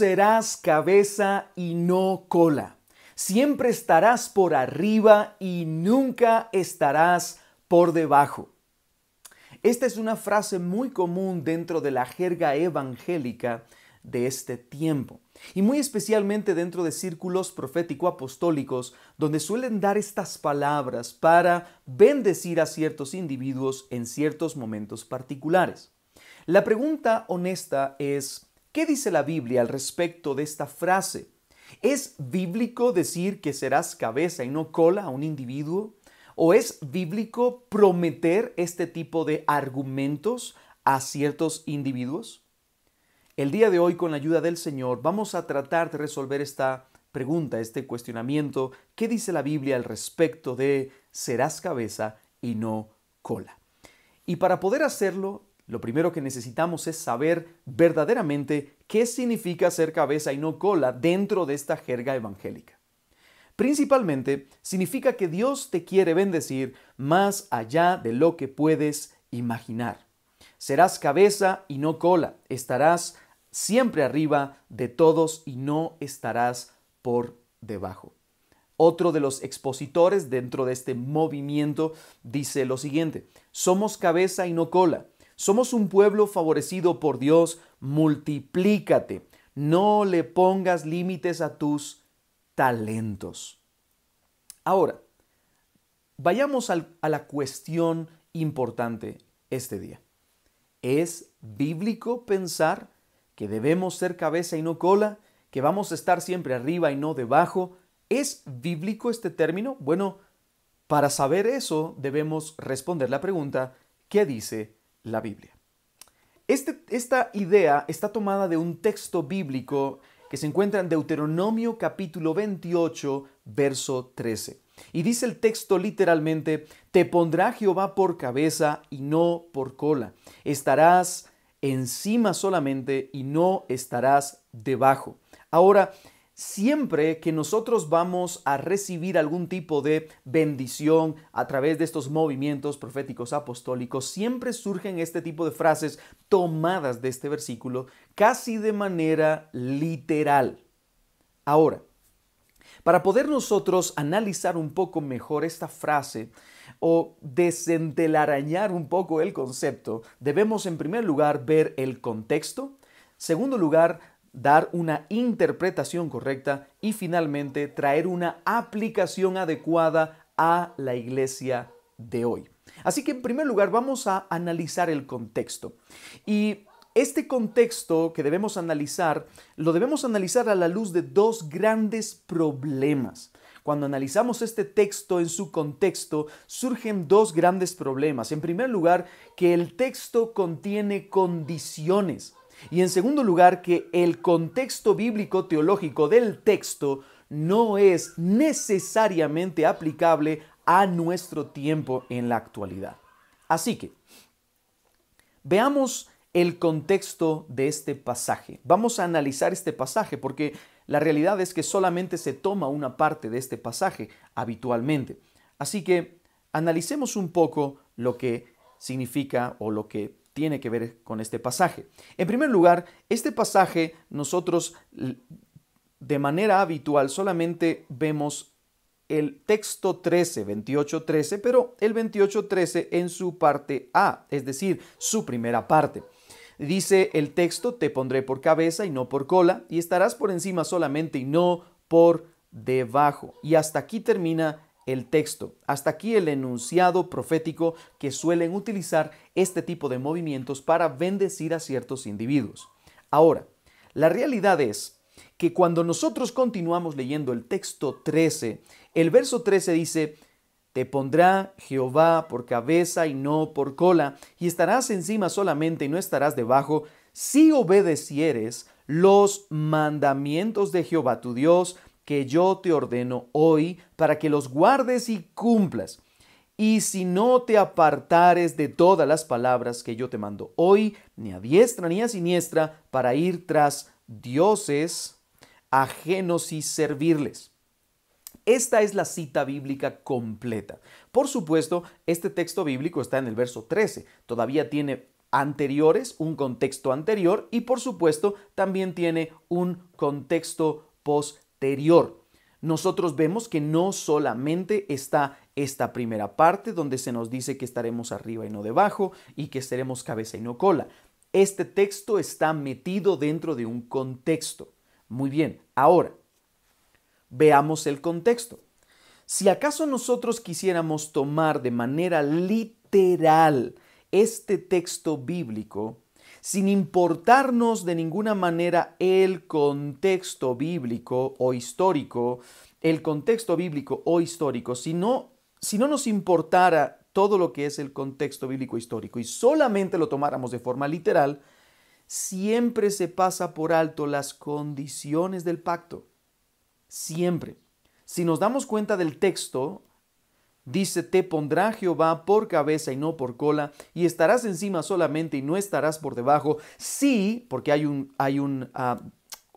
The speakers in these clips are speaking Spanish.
serás cabeza y no cola. Siempre estarás por arriba y nunca estarás por debajo. Esta es una frase muy común dentro de la jerga evangélica de este tiempo, y muy especialmente dentro de círculos profético-apostólicos, donde suelen dar estas palabras para bendecir a ciertos individuos en ciertos momentos particulares. La pregunta honesta es, ¿Qué dice la Biblia al respecto de esta frase? ¿Es bíblico decir que serás cabeza y no cola a un individuo? ¿O es bíblico prometer este tipo de argumentos a ciertos individuos? El día de hoy, con la ayuda del Señor, vamos a tratar de resolver esta pregunta, este cuestionamiento. ¿Qué dice la Biblia al respecto de serás cabeza y no cola? Y para poder hacerlo, lo primero que necesitamos es saber verdaderamente qué significa ser cabeza y no cola dentro de esta jerga evangélica. Principalmente significa que Dios te quiere bendecir más allá de lo que puedes imaginar. Serás cabeza y no cola, estarás siempre arriba de todos y no estarás por debajo. Otro de los expositores dentro de este movimiento dice lo siguiente, somos cabeza y no cola somos un pueblo favorecido por Dios, multiplícate, no le pongas límites a tus talentos. Ahora, vayamos a la cuestión importante este día. ¿Es bíblico pensar que debemos ser cabeza y no cola? ¿Que vamos a estar siempre arriba y no debajo? ¿Es bíblico este término? Bueno, para saber eso debemos responder la pregunta, ¿qué dice la Biblia. Este, esta idea está tomada de un texto bíblico que se encuentra en Deuteronomio capítulo 28, verso 13. Y dice el texto literalmente, te pondrá Jehová por cabeza y no por cola. Estarás encima solamente y no estarás debajo. Ahora, Siempre que nosotros vamos a recibir algún tipo de bendición a través de estos movimientos proféticos apostólicos, siempre surgen este tipo de frases tomadas de este versículo casi de manera literal. Ahora, para poder nosotros analizar un poco mejor esta frase o desentelarañar un poco el concepto, debemos en primer lugar ver el contexto, segundo lugar dar una interpretación correcta y finalmente traer una aplicación adecuada a la iglesia de hoy. Así que en primer lugar vamos a analizar el contexto. Y este contexto que debemos analizar lo debemos analizar a la luz de dos grandes problemas. Cuando analizamos este texto en su contexto, surgen dos grandes problemas. En primer lugar, que el texto contiene condiciones. Y en segundo lugar, que el contexto bíblico teológico del texto no es necesariamente aplicable a nuestro tiempo en la actualidad. Así que, veamos el contexto de este pasaje. Vamos a analizar este pasaje porque la realidad es que solamente se toma una parte de este pasaje habitualmente. Así que analicemos un poco lo que significa o lo que tiene que ver con este pasaje. En primer lugar, este pasaje nosotros de manera habitual solamente vemos el texto 13, 28, 13, pero el 28, 13 en su parte A, es decir, su primera parte. Dice el texto, te pondré por cabeza y no por cola, y estarás por encima solamente y no por debajo. Y hasta aquí termina el texto. Hasta aquí el enunciado profético que suelen utilizar este tipo de movimientos para bendecir a ciertos individuos. Ahora, la realidad es que cuando nosotros continuamos leyendo el texto 13, el verso 13 dice, te pondrá Jehová por cabeza y no por cola, y estarás encima solamente y no estarás debajo, si obedecieres los mandamientos de Jehová tu Dios, que yo te ordeno hoy para que los guardes y cumplas. Y si no te apartares de todas las palabras que yo te mando hoy, ni a diestra ni a siniestra, para ir tras dioses ajenos y servirles. Esta es la cita bíblica completa. Por supuesto, este texto bíblico está en el verso 13. Todavía tiene anteriores, un contexto anterior y por supuesto también tiene un contexto posterior nosotros vemos que no solamente está esta primera parte donde se nos dice que estaremos arriba y no debajo y que estaremos cabeza y no cola. Este texto está metido dentro de un contexto. Muy bien, ahora veamos el contexto. Si acaso nosotros quisiéramos tomar de manera literal este texto bíblico, sin importarnos de ninguna manera el contexto bíblico o histórico, el contexto bíblico o histórico, si no, si no nos importara todo lo que es el contexto bíblico histórico y solamente lo tomáramos de forma literal, siempre se pasa por alto las condiciones del pacto. Siempre. Si nos damos cuenta del texto, Dice, te pondrá Jehová por cabeza y no por cola, y estarás encima solamente y no estarás por debajo. Sí, porque hay, un, hay ah,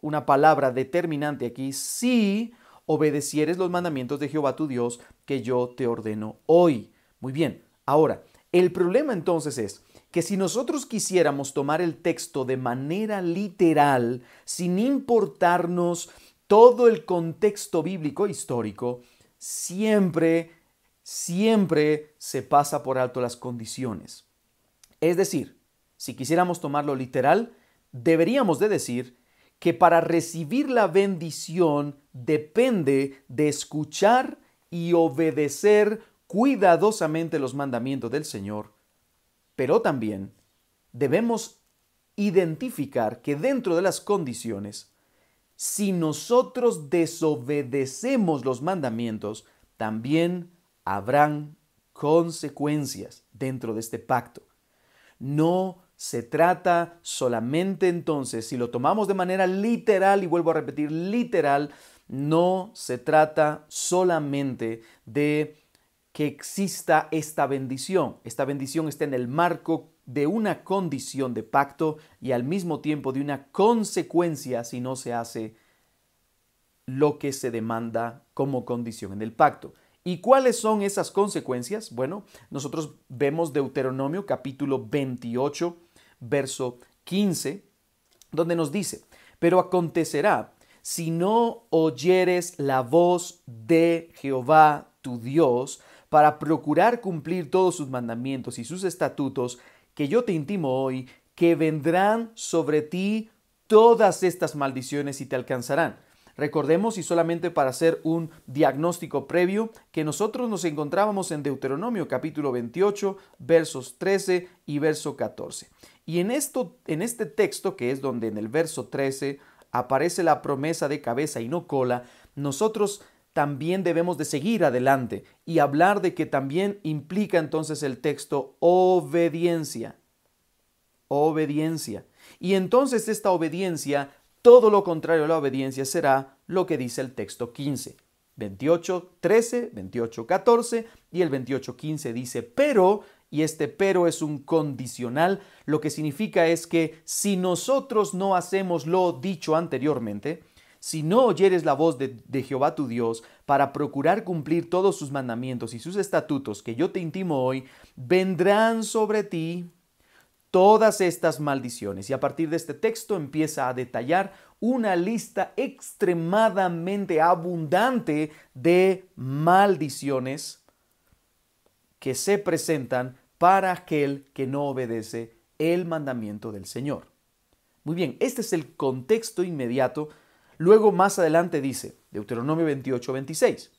una palabra determinante aquí, sí obedecieres los mandamientos de Jehová tu Dios que yo te ordeno hoy. Muy bien, ahora, el problema entonces es que si nosotros quisiéramos tomar el texto de manera literal, sin importarnos todo el contexto bíblico histórico, siempre siempre se pasa por alto las condiciones. Es decir, si quisiéramos tomarlo literal, deberíamos de decir que para recibir la bendición depende de escuchar y obedecer cuidadosamente los mandamientos del Señor, pero también debemos identificar que dentro de las condiciones, si nosotros desobedecemos los mandamientos, también habrán consecuencias dentro de este pacto. No se trata solamente entonces, si lo tomamos de manera literal, y vuelvo a repetir, literal, no se trata solamente de que exista esta bendición. Esta bendición está en el marco de una condición de pacto y al mismo tiempo de una consecuencia si no se hace lo que se demanda como condición en el pacto. ¿Y cuáles son esas consecuencias? Bueno, nosotros vemos Deuteronomio capítulo 28, verso 15, donde nos dice, pero acontecerá si no oyeres la voz de Jehová tu Dios para procurar cumplir todos sus mandamientos y sus estatutos, que yo te intimo hoy, que vendrán sobre ti todas estas maldiciones y te alcanzarán. Recordemos, y solamente para hacer un diagnóstico previo, que nosotros nos encontrábamos en Deuteronomio capítulo 28, versos 13 y verso 14. Y en, esto, en este texto, que es donde en el verso 13 aparece la promesa de cabeza y no cola, nosotros también debemos de seguir adelante y hablar de que también implica entonces el texto obediencia. Obediencia. Y entonces esta obediencia todo lo contrario a la obediencia será lo que dice el texto 15. 28, 13, 28, 14 y el 28, 15 dice, pero, y este pero es un condicional, lo que significa es que si nosotros no hacemos lo dicho anteriormente, si no oyeres la voz de, de, Jehová tu Dios para procurar cumplir todos sus mandamientos y sus estatutos que yo te intimo hoy, vendrán sobre ti todas estas maldiciones. Y a partir de este texto empieza a detallar una lista extremadamente abundante de maldiciones que se presentan para aquel que no obedece el mandamiento del Señor. Muy bien, este es el contexto inmediato. Luego más adelante dice, Deuteronomio 28, 26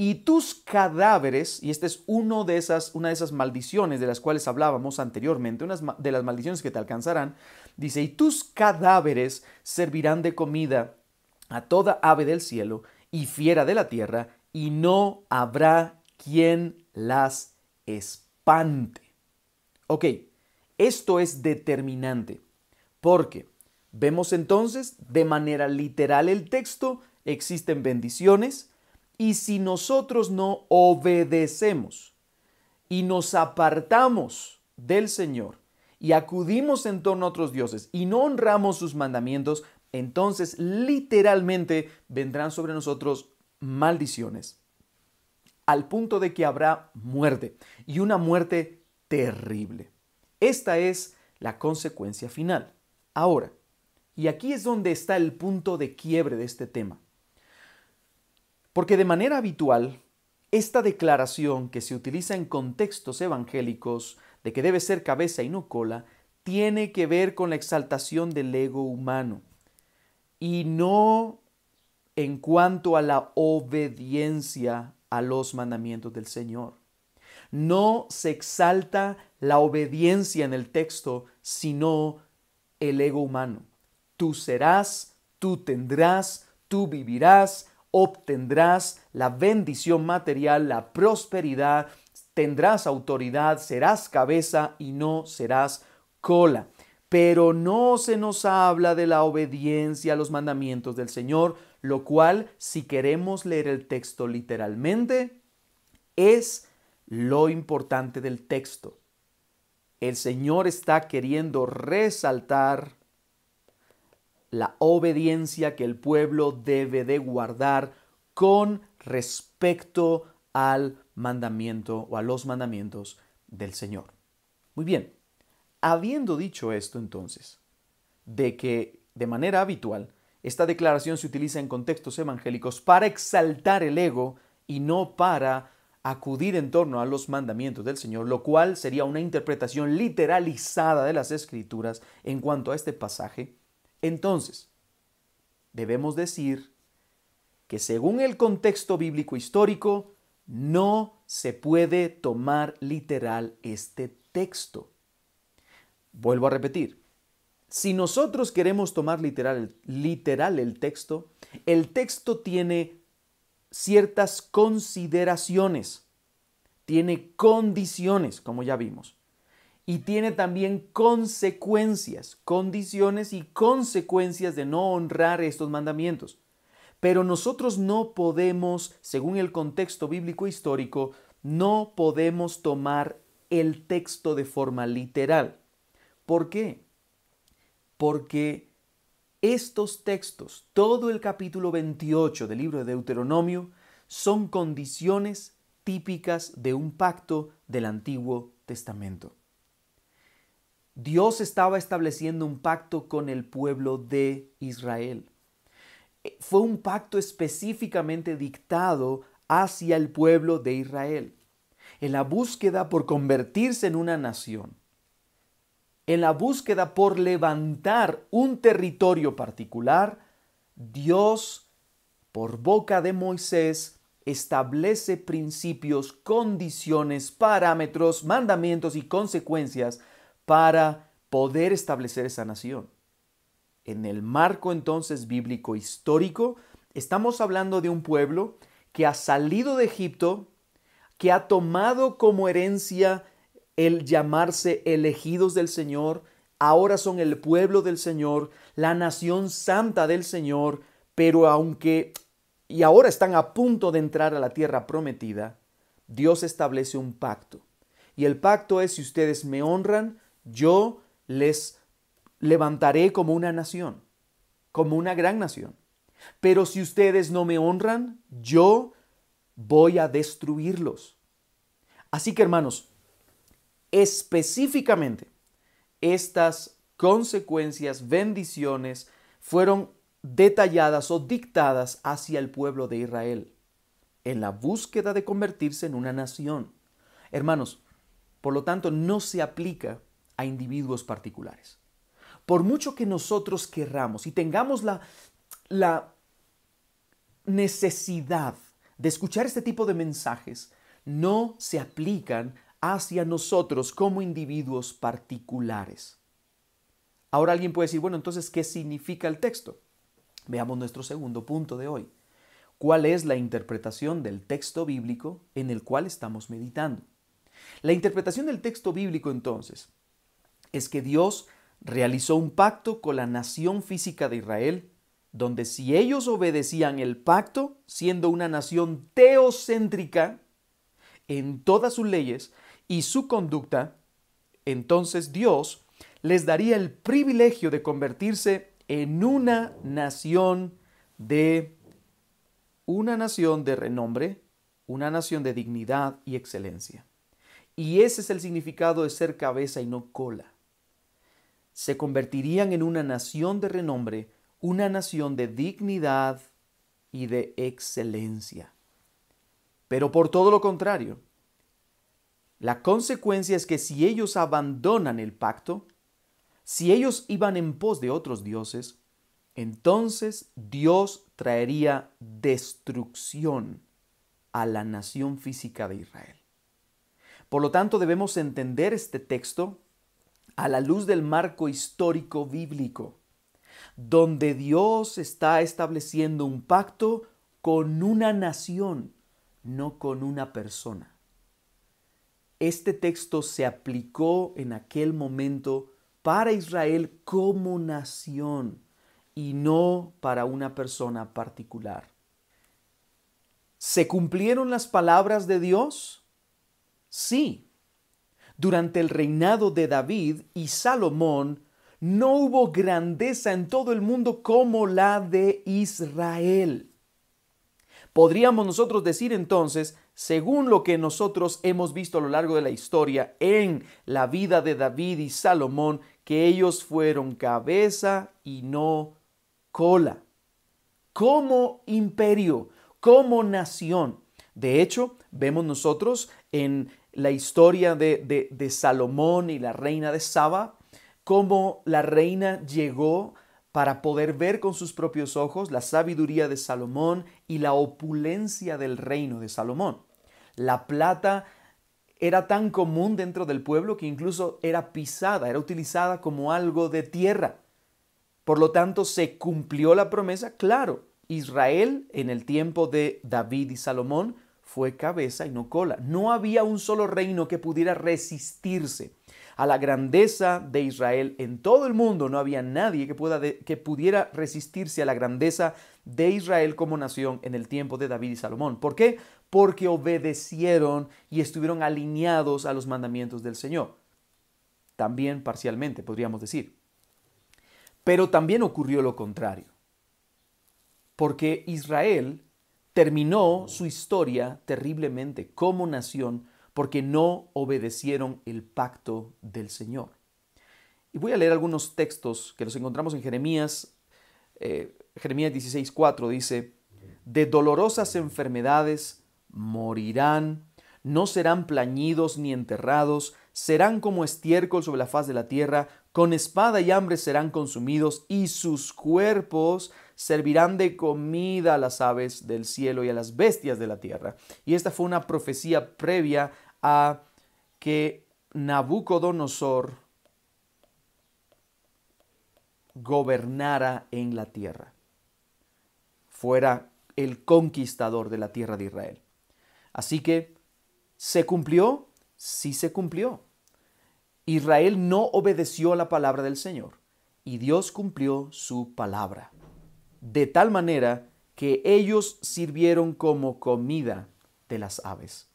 y tus cadáveres, y esta es uno de una de esas maldiciones de las cuales hablábamos anteriormente, unas de las maldiciones que te alcanzarán, dice, y tus cadáveres servirán de comida a toda ave del cielo y fiera de la tierra, y no habrá quien las espante. Ok, esto es determinante, porque vemos entonces de manera literal el texto, existen bendiciones, y si nosotros no obedecemos y nos apartamos del Señor y acudimos en torno a otros dioses y no honramos sus mandamientos, entonces literalmente vendrán sobre nosotros maldiciones, al punto de que habrá muerte, y una muerte terrible. Esta es la consecuencia final. Ahora, y aquí es donde está el punto de quiebre de este tema. Porque de manera habitual, esta declaración que se utiliza en contextos evangélicos de que debe ser cabeza y no cola, tiene que ver con la exaltación del ego humano y no en cuanto a la obediencia a los mandamientos del Señor. No se exalta la obediencia en el texto, sino el ego humano. Tú serás, tú tendrás, tú vivirás, obtendrás la bendición material, la prosperidad, tendrás autoridad, serás cabeza y no serás cola. Pero no se nos habla de la obediencia a los mandamientos del Señor, lo cual, si queremos leer el texto literalmente, es lo importante del texto. El Señor está queriendo resaltar la obediencia que el pueblo debe de guardar con respecto al mandamiento o a los mandamientos del Señor. Muy bien, habiendo dicho esto entonces, de que de manera habitual esta declaración se utiliza en contextos evangélicos para exaltar el ego y no para acudir en torno a los mandamientos del Señor, lo cual sería una interpretación literalizada de las escrituras en cuanto a este pasaje, entonces, debemos decir que según el contexto bíblico histórico, no se puede tomar literal este texto. Vuelvo a repetir, si nosotros queremos tomar literal, literal el texto, el texto tiene ciertas consideraciones, tiene condiciones, como ya vimos y tiene también consecuencias, condiciones y consecuencias de no honrar estos mandamientos. Pero nosotros no podemos, según el contexto bíblico histórico, no podemos tomar el texto de forma literal. ¿Por qué? Porque estos textos, todo el capítulo 28 del libro de Deuteronomio, son condiciones típicas de un pacto del Antiguo Testamento. Dios estaba estableciendo un pacto con el pueblo de Israel. Eh, fue un pacto específicamente dictado hacia el pueblo de Israel, en la búsqueda por convertirse en una nación, en la búsqueda por levantar un territorio particular, Dios, por boca de Moisés, establece principios, condiciones, parámetros, mandamientos y consecuencias para poder establecer esa nación. En el marco entonces bíblico histórico, estamos hablando de un pueblo que ha salido de Egipto, que ha tomado como herencia el llamarse elegidos del Señor, ahora son el pueblo del Señor, la nación santa del Señor, pero aunque y ahora están a punto de entrar a la tierra prometida, Dios establece un pacto. Y el pacto es, si ustedes me honran, yo les levantaré como una nación, como una gran nación. Pero si ustedes no me honran, yo voy a destruirlos. Así que hermanos, específicamente, estas consecuencias, bendiciones, fueron detalladas o dictadas hacia el pueblo de Israel, en la búsqueda de convertirse en una nación. Hermanos, por lo tanto, no se aplica a individuos particulares. Por mucho que nosotros querramos y tengamos la, la necesidad de escuchar este tipo de mensajes, no se aplican hacia nosotros como individuos particulares. Ahora alguien puede decir, bueno, entonces, ¿qué significa el texto? Veamos nuestro segundo punto de hoy. ¿Cuál es la interpretación del texto bíblico en el cual estamos meditando? La interpretación del texto bíblico, entonces, es que Dios realizó un pacto con la nación física de Israel, donde si ellos obedecían el pacto, siendo una nación teocéntrica en todas sus leyes y su conducta, entonces Dios les daría el privilegio de convertirse en una nación de una nación de renombre, una nación de dignidad y excelencia. Y ese es el significado de ser cabeza y no cola se convertirían en una nación de renombre, una nación de dignidad y de excelencia. Pero por todo lo contrario, la consecuencia es que si ellos abandonan el pacto, si ellos iban en pos de otros dioses, entonces Dios traería destrucción a la nación física de Israel. Por lo tanto, debemos entender este texto a la luz del marco histórico bíblico, donde Dios está estableciendo un pacto con una nación, no con una persona. Este texto se aplicó en aquel momento para Israel como nación y no para una persona particular. ¿Se cumplieron las palabras de Dios? Sí, durante el reinado de David y Salomón, no hubo grandeza en todo el mundo como la de Israel. Podríamos nosotros decir entonces, según lo que nosotros hemos visto a lo largo de la historia en la vida de David y Salomón, que ellos fueron cabeza y no cola, como imperio, como nación. De hecho, vemos nosotros en la historia de, Salomón y la reina de Saba, cómo la reina llegó para poder ver con sus propios ojos la sabiduría de Salomón y la opulencia del reino de Salomón. La plata era tan común dentro del pueblo que incluso era pisada, era utilizada como algo de tierra. Por lo tanto, se cumplió la promesa, claro. Israel, en el tiempo de David y Salomón, fue cabeza y no cola. No había un solo reino que pudiera resistirse a la grandeza de Israel. En todo el mundo no había nadie que, pueda que pudiera resistirse a la grandeza de Israel como nación en el tiempo de David y Salomón. ¿Por qué? Porque obedecieron y estuvieron alineados a los mandamientos del Señor. También parcialmente, podríamos decir. Pero también ocurrió lo contrario. Porque Israel terminó su historia terriblemente como nación porque no obedecieron el pacto del Señor. Y voy a leer algunos textos que los encontramos en Jeremías. Eh, Jeremías 16, 16:4 dice, de dolorosas enfermedades morirán, no serán plañidos ni enterrados, serán como estiércol sobre la faz de la tierra, con espada y hambre serán consumidos, y sus cuerpos servirán de comida a las aves del cielo y a las bestias de la tierra. Y esta fue una profecía previa a que Nabucodonosor gobernara en la tierra, fuera el conquistador de la tierra de Israel. Así que, ¿se cumplió? Sí se cumplió. Israel no obedeció a la palabra del Señor y Dios cumplió su palabra de tal manera que ellos sirvieron como comida de las aves.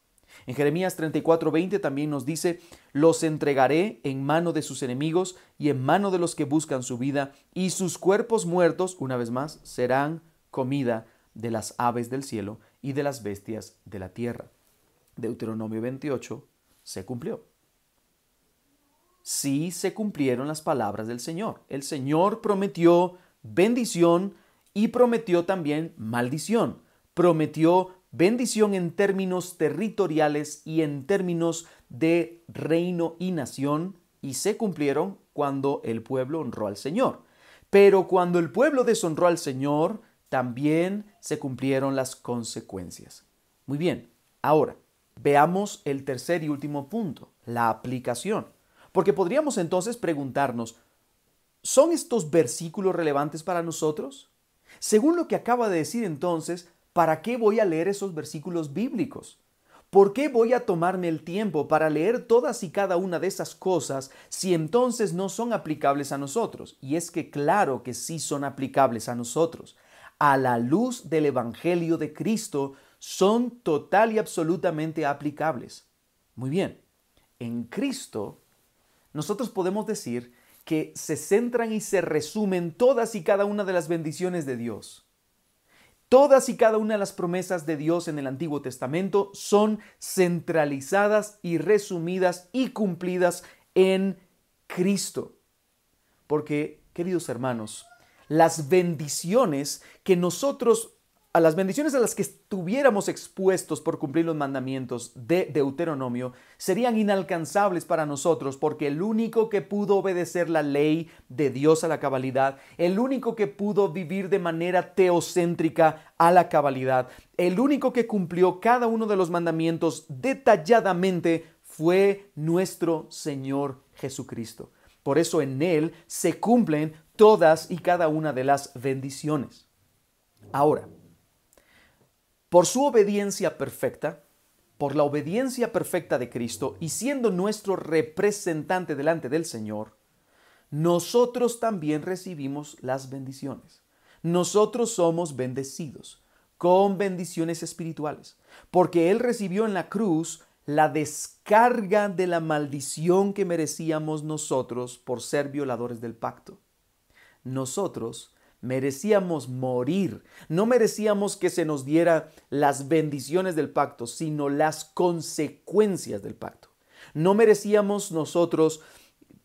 En Jeremías 34:20 también nos dice, los entregaré en mano de sus enemigos y en mano de los que buscan su vida, y sus cuerpos muertos, una vez más, serán comida de las aves del cielo y de las bestias de la tierra. Deuteronomio 28 se cumplió. Sí se cumplieron las palabras del Señor. El Señor prometió bendición y prometió también maldición. Prometió bendición en términos territoriales y en términos de reino y nación, y se cumplieron cuando el pueblo honró al Señor. Pero cuando el pueblo deshonró al Señor, también se cumplieron las consecuencias. Muy bien, ahora veamos el tercer y último punto, la aplicación. Porque podríamos entonces preguntarnos, ¿son estos versículos relevantes para nosotros? Según lo que acaba de decir entonces, ¿para qué voy a leer esos versículos bíblicos? ¿Por qué voy a tomarme el tiempo para leer todas y cada una de esas cosas si entonces no son aplicables a nosotros? Y es que claro que sí son aplicables a nosotros. A la luz del Evangelio de Cristo son total y absolutamente aplicables. Muy bien, en Cristo nosotros podemos decir que se centran y se resumen todas y cada una de las bendiciones de Dios. Todas y cada una de las promesas de Dios en el Antiguo Testamento son centralizadas y resumidas y cumplidas en Cristo. Porque, queridos hermanos, las bendiciones que nosotros a las bendiciones a las que estuviéramos expuestos por cumplir los mandamientos de Deuteronomio serían inalcanzables para nosotros porque el único que pudo obedecer la ley de Dios a la cabalidad, el único que pudo vivir de manera teocéntrica a la cabalidad, el único que cumplió cada uno de los mandamientos detalladamente fue nuestro Señor Jesucristo. Por eso en Él se cumplen todas y cada una de las bendiciones. Ahora, por su obediencia perfecta, por la obediencia perfecta de Cristo y siendo nuestro representante delante del Señor, nosotros también recibimos las bendiciones. Nosotros somos bendecidos con bendiciones espirituales, porque Él recibió en la cruz la descarga de la maldición que merecíamos nosotros por ser violadores del pacto. Nosotros merecíamos morir. No merecíamos que se nos diera las bendiciones del pacto, sino las consecuencias del pacto. No merecíamos nosotros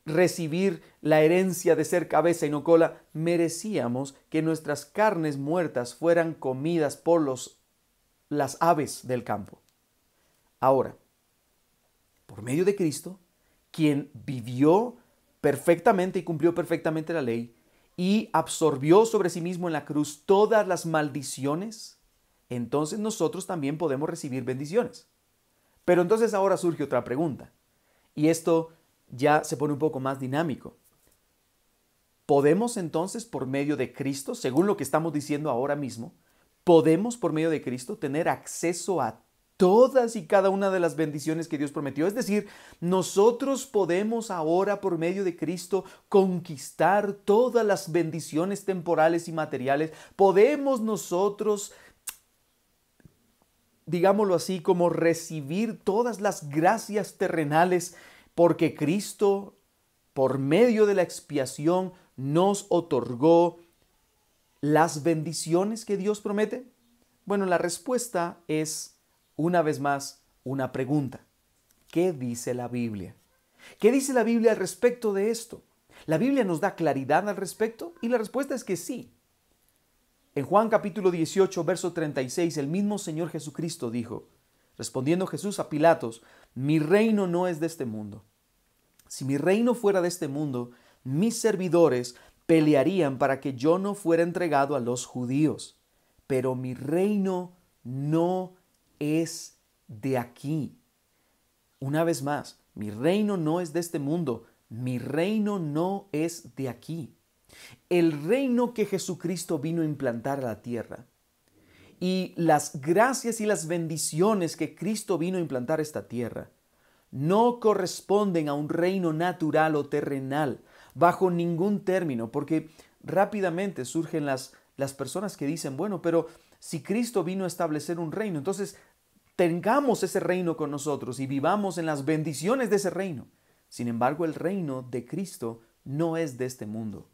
recibir la herencia de ser cabeza y no cola. Merecíamos que nuestras carnes muertas fueran comidas por los, las aves del campo. Ahora, por medio de Cristo, quien vivió perfectamente y cumplió perfectamente la ley, y absorbió sobre sí mismo en la cruz todas las maldiciones, entonces nosotros también podemos recibir bendiciones. Pero entonces ahora surge otra pregunta, y esto ya se pone un poco más dinámico. ¿Podemos entonces por medio de Cristo, según lo que estamos diciendo ahora mismo, podemos por medio de Cristo tener acceso a todas y cada una de las bendiciones que Dios prometió. Es decir, nosotros podemos ahora por medio de Cristo conquistar todas las bendiciones temporales y materiales. Podemos nosotros digámoslo así, como recibir todas las gracias terrenales, porque Cristo, por medio de la expiación, nos otorgó las bendiciones que Dios promete? Bueno, la respuesta es una vez más una pregunta. ¿Qué dice la Biblia? ¿Qué dice la Biblia al respecto de esto? ¿La Biblia nos da claridad al respecto? Y la respuesta es que sí. En Juan capítulo 18, verso 36, el mismo Señor Jesucristo dijo, respondiendo Jesús a Pilatos, mi reino no es de este mundo. Si mi reino fuera de este mundo, mis servidores pelearían para que yo no fuera entregado a los judíos. Pero mi reino no es es de aquí. Una vez más, mi reino no es de este mundo, mi reino no es de aquí. El reino que Jesucristo vino a implantar a la tierra y las gracias y las bendiciones que Cristo vino a implantar a esta tierra no corresponden a un reino natural o terrenal bajo ningún término, porque rápidamente surgen las, las personas que dicen, bueno, pero si Cristo vino a establecer un reino. Entonces, tengamos ese reino con nosotros y vivamos en las bendiciones de ese reino. Sin embargo, el reino de Cristo no es de este mundo.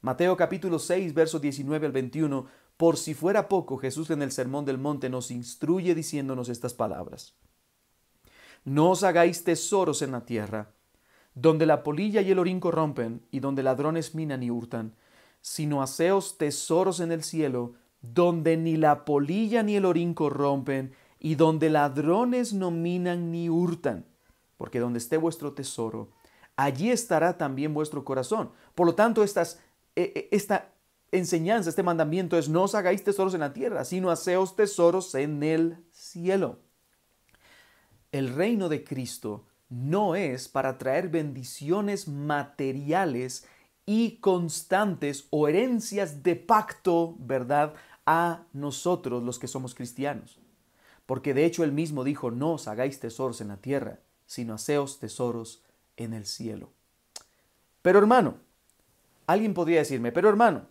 Mateo capítulo 6, versos 19 al 21, por si fuera poco, Jesús en el Sermón del Monte nos instruye diciéndonos estas palabras. No os hagáis tesoros en la tierra, donde la polilla y el orín corrompen, y donde ladrones minan y hurtan, sino haceos tesoros en el cielo, donde ni la polilla ni el orín corrompen, y donde ladrones no minan ni hurtan, porque donde esté vuestro tesoro, allí estará también vuestro corazón. Por lo tanto, e, e, esta enseñanza, este mandamiento es, no os hagáis tesoros en la tierra, sino haceos tesoros en el cielo. El reino de Cristo no es para traer bendiciones materiales y constantes o herencias de pacto, ¿verdad?, a nosotros los que somos cristianos. Porque de hecho él mismo dijo, no os hagáis tesoros en la tierra, sino haceos tesoros en el cielo. Pero hermano, alguien podría decirme, pero hermano,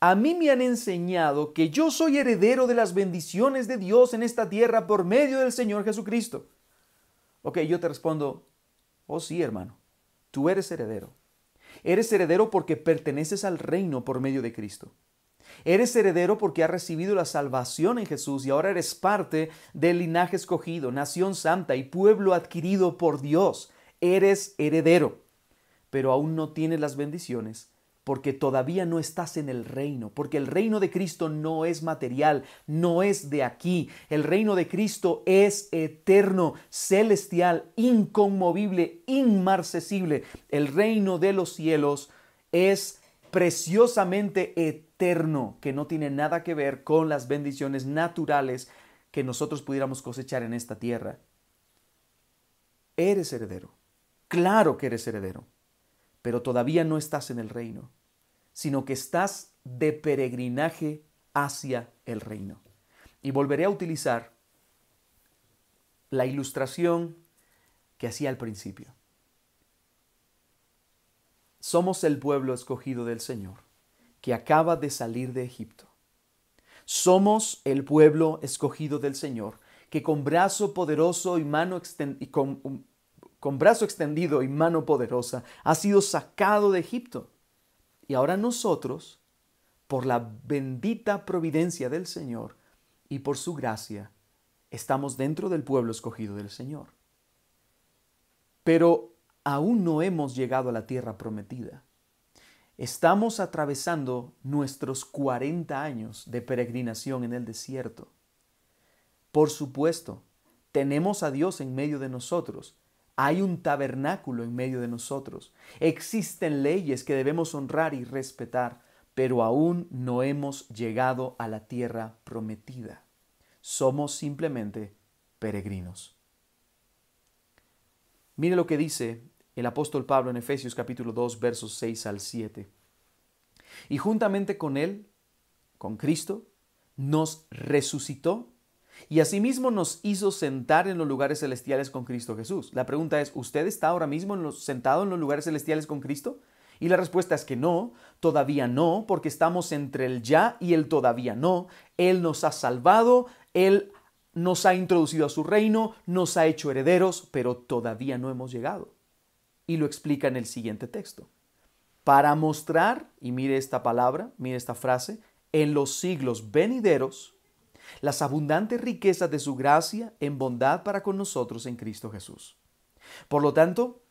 a mí me han enseñado que yo soy heredero de las bendiciones de Dios en esta tierra por medio del Señor Jesucristo. Ok, yo te respondo, oh sí, hermano, tú eres heredero. Eres heredero porque perteneces al reino por medio de Cristo. Eres heredero porque has recibido la salvación en Jesús y ahora eres parte del linaje escogido, nación santa y pueblo adquirido por Dios. Eres heredero, pero aún no tienes las bendiciones porque todavía no estás en el reino, porque el reino de Cristo no es material, no es de aquí, el reino de Cristo es eterno, celestial, inconmovible, inmarcesible, el reino de los cielos es preciosamente eterno que no tiene nada que ver con las bendiciones naturales que nosotros pudiéramos cosechar en esta tierra. Eres heredero. Claro que eres heredero, pero todavía no estás en el reino, sino que estás de peregrinaje hacia el reino. Y volveré a utilizar la ilustración que hacía al principio. Somos el pueblo escogido del Señor, que acaba de salir de Egipto. Somos el pueblo escogido del Señor, que con brazo poderoso y mano um, con brazo extendido y mano poderosa ha sido sacado de Egipto. Y ahora nosotros, por la bendita providencia del Señor y por su gracia, estamos dentro del pueblo escogido del Señor. Pero aún no hemos llegado a la tierra prometida. Estamos atravesando nuestros 40 años de peregrinación en el desierto. Por supuesto, tenemos a Dios en medio de nosotros. Hay un tabernáculo en medio de nosotros. Existen leyes que debemos honrar y respetar, pero aún no hemos llegado a la tierra prometida. Somos simplemente peregrinos. Mire lo que dice el apóstol Pablo en Efesios capítulo 2 versos 6 al 7. Y juntamente con él, con Cristo, nos resucitó y asimismo nos hizo sentar en los lugares celestiales con Cristo Jesús. La pregunta es, ¿usted está ahora mismo sentado en los lugares celestiales con Cristo? Y la respuesta es que no, todavía no, porque estamos entre el ya y el todavía no. Él nos ha salvado, Él nos ha introducido a su reino, nos ha hecho herederos, pero todavía no hemos llegado y lo explica en el siguiente texto. Para mostrar, y mire esta palabra, mire esta frase, en los siglos venideros, las abundantes riquezas de su gracia en bondad para con nosotros en Cristo Jesús. Por lo tanto,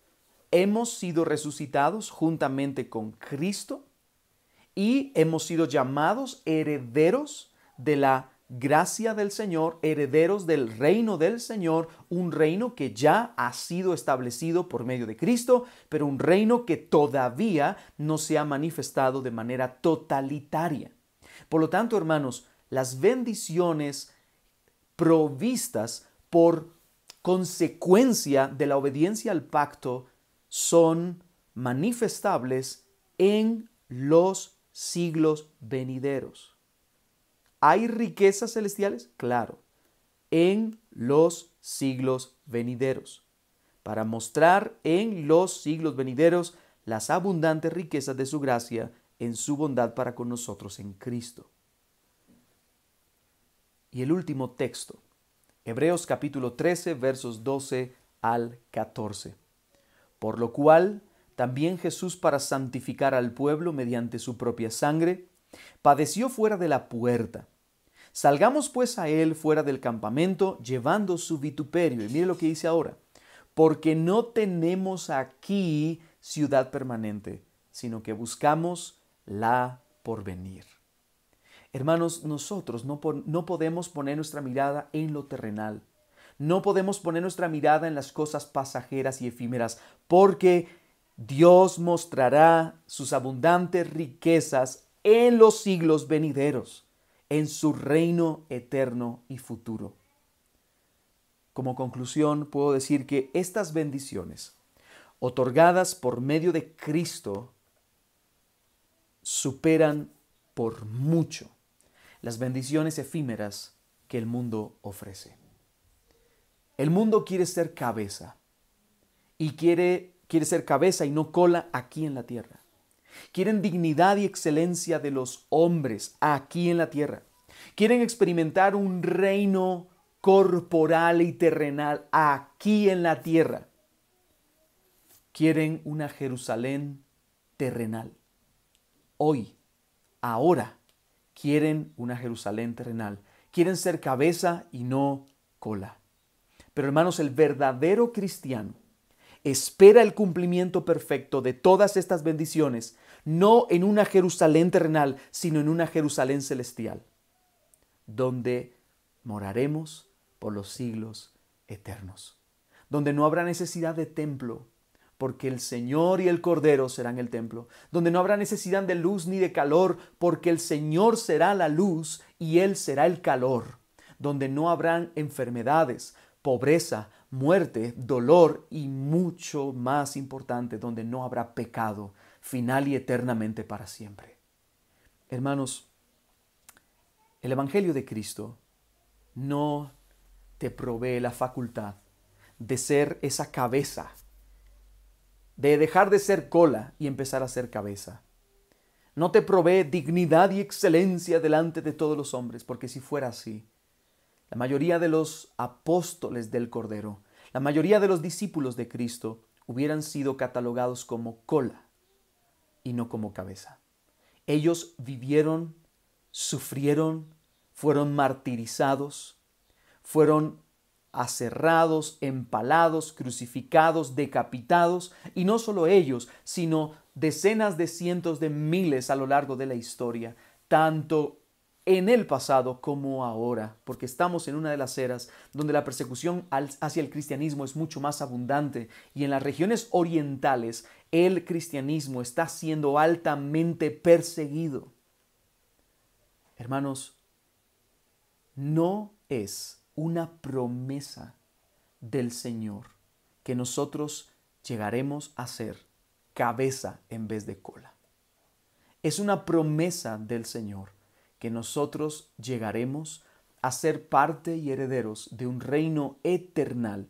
hemos sido resucitados juntamente con Cristo y hemos sido llamados herederos de la gracia del Señor, herederos del reino del Señor, un reino que ya ha sido establecido por medio de Cristo, pero un reino que todavía no se ha manifestado de manera totalitaria. Por lo tanto, hermanos, las bendiciones provistas por consecuencia de la obediencia al pacto son manifestables en los siglos venideros. ¿Hay riquezas celestiales? Claro, en los siglos venideros, para mostrar en los siglos venideros las abundantes riquezas de su gracia en su bondad para con nosotros en Cristo. Y el último texto, Hebreos capítulo 13, versos 12 al 14. Por lo cual, también Jesús para santificar al pueblo mediante su propia sangre, Padeció fuera de la puerta. Salgamos pues a él fuera del campamento llevando su vituperio. Y mire lo que dice ahora. Porque no tenemos aquí ciudad permanente, sino que buscamos la porvenir. Hermanos, nosotros no, no podemos poner nuestra mirada en lo terrenal. No podemos poner nuestra mirada en las cosas pasajeras y efímeras, porque Dios mostrará sus abundantes riquezas en los siglos venideros, en su reino eterno y futuro. Como conclusión, puedo decir que estas bendiciones, otorgadas por medio de Cristo, superan por mucho las bendiciones efímeras que el mundo ofrece. El mundo quiere ser cabeza y quiere, quiere ser cabeza y no cola aquí en la tierra. Quieren dignidad y excelencia de los hombres aquí en la tierra. Quieren experimentar un reino corporal y terrenal aquí en la tierra. Quieren una Jerusalén terrenal. Hoy, ahora, quieren una Jerusalén terrenal. Quieren ser cabeza y no cola. Pero hermanos, el verdadero cristiano espera el cumplimiento perfecto de todas estas bendiciones, no en una Jerusalén terrenal, sino en una Jerusalén celestial, donde moraremos por los siglos eternos, donde no habrá necesidad de templo, porque el Señor y el Cordero serán el templo, donde no habrá necesidad de luz ni de calor, porque el Señor será la luz y Él será el calor, donde no habrán enfermedades, pobreza, muerte, dolor y mucho más importante, donde no habrá pecado, final y eternamente para siempre. Hermanos, el Evangelio de Cristo no te provee la facultad de ser esa cabeza, de dejar de ser cola y empezar a ser cabeza. No te provee dignidad y excelencia delante de todos los hombres, porque si fuera así, la mayoría de los apóstoles del Cordero, la mayoría de los discípulos de Cristo hubieran sido catalogados como cola y no como cabeza. Ellos vivieron, sufrieron, fueron martirizados, fueron aserrados, empalados, crucificados, decapitados, y no solo ellos, sino decenas de cientos de miles a lo largo de la historia, tanto en el pasado como ahora, porque estamos en una de las eras donde la persecución hacia el cristianismo es mucho más abundante y en las regiones orientales el cristianismo está siendo altamente perseguido. Hermanos, no es una promesa del Señor que nosotros llegaremos a ser cabeza en vez de cola. Es una promesa del Señor que nosotros llegaremos a ser parte y herederos de un reino eternal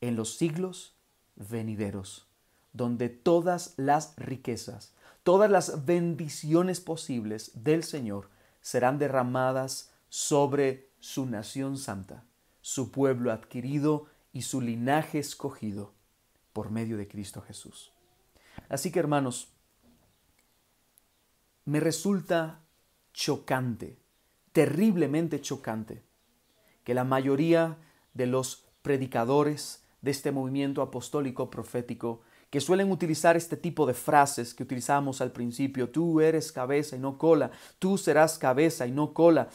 en los siglos venideros, donde todas las riquezas, todas las bendiciones posibles del Señor serán derramadas sobre su nación santa, su pueblo adquirido y su linaje escogido por medio de Cristo Jesús. Así que hermanos, me resulta chocante, terriblemente chocante, que la mayoría de los predicadores de este movimiento apostólico profético que suelen utilizar este tipo de frases que utilizamos al principio, tú eres cabeza y no cola, tú serás cabeza y no cola,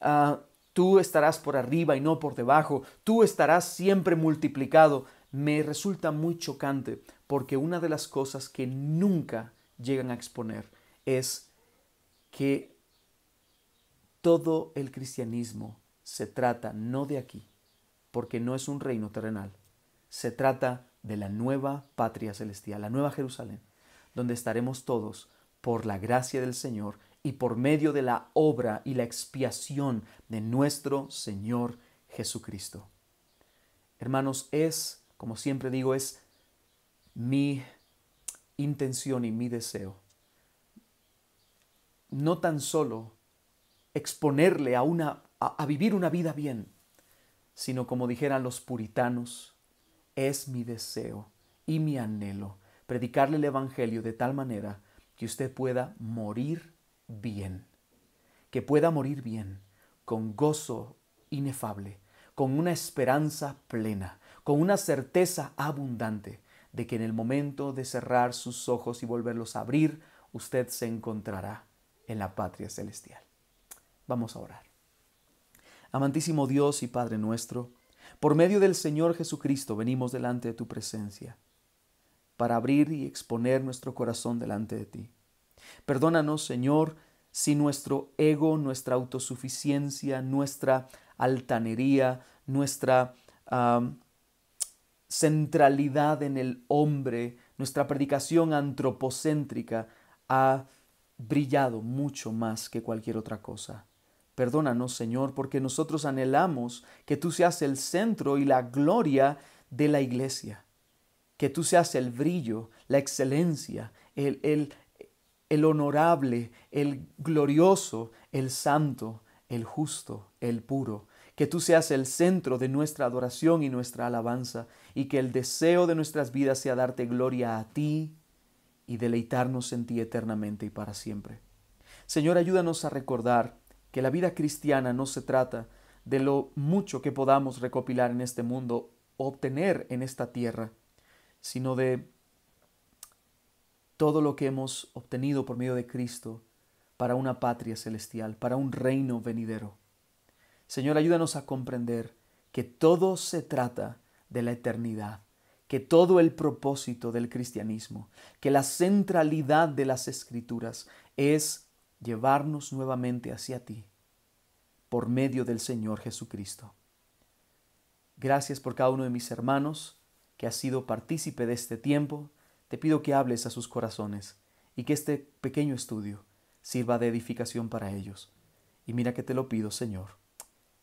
ah, tú estarás por arriba y no por debajo, tú estarás siempre multiplicado, me resulta muy chocante porque una de las cosas que nunca llegan a exponer es que todo el cristianismo se trata no de aquí, porque no es un reino terrenal. Se trata de la nueva patria celestial, la nueva Jerusalén, donde estaremos todos por la gracia del Señor y por medio de la obra y la expiación de nuestro Señor Jesucristo. Hermanos, es, como siempre digo, es mi intención y mi deseo, no tan solo exponerle a, una, a, vivir una vida bien, sino como dijeran los puritanos, es mi deseo y mi anhelo predicarle el Evangelio de tal manera que usted pueda morir bien, que pueda morir bien, con gozo inefable, con una esperanza plena, con una certeza abundante de que en el momento de cerrar sus ojos y volverlos a abrir, usted se encontrará en la patria celestial. Vamos a orar. Amantísimo Dios y Padre nuestro, por medio del Señor Jesucristo venimos delante de tu presencia para abrir y exponer nuestro corazón delante de ti. Perdónanos, Señor, si nuestro ego, nuestra autosuficiencia, nuestra altanería, nuestra centralidad en el hombre, nuestra predicación antropocéntrica ha brillado mucho más que cualquier otra cosa. Perdónanos, Señor, porque nosotros anhelamos que tú seas el centro y la gloria de la iglesia, que tú seas el brillo, la excelencia, el, el, honorable, el glorioso, el santo, el justo, el puro que tú seas el centro de nuestra adoración y nuestra alabanza, y que el deseo de nuestras vidas sea darte gloria a ti y deleitarnos en ti eternamente y para siempre. Señor, ayúdanos a recordar que la vida cristiana no se trata de lo mucho que podamos recopilar en este mundo obtener en esta tierra, sino de todo lo que hemos obtenido por medio de Cristo para una patria celestial, para un reino venidero. Señor, ayúdanos a comprender que todo se trata de la eternidad, que todo el propósito del cristianismo, que la centralidad de las escrituras es llevarnos nuevamente hacia ti por medio del Señor Jesucristo. Gracias por cada uno de mis hermanos que ha sido partícipe de este tiempo. Te pido que hables a sus corazones y que este pequeño estudio sirva de edificación para ellos. Y mira que te lo pido, Señor,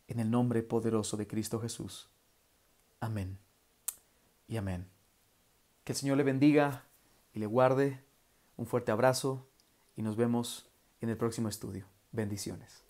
en el nombre poderoso de Cristo Jesús. Amén. Y amén. Que el Señor le bendiga y le guarde. Un fuerte abrazo y nos vemos en el próximo estudio. Bendiciones.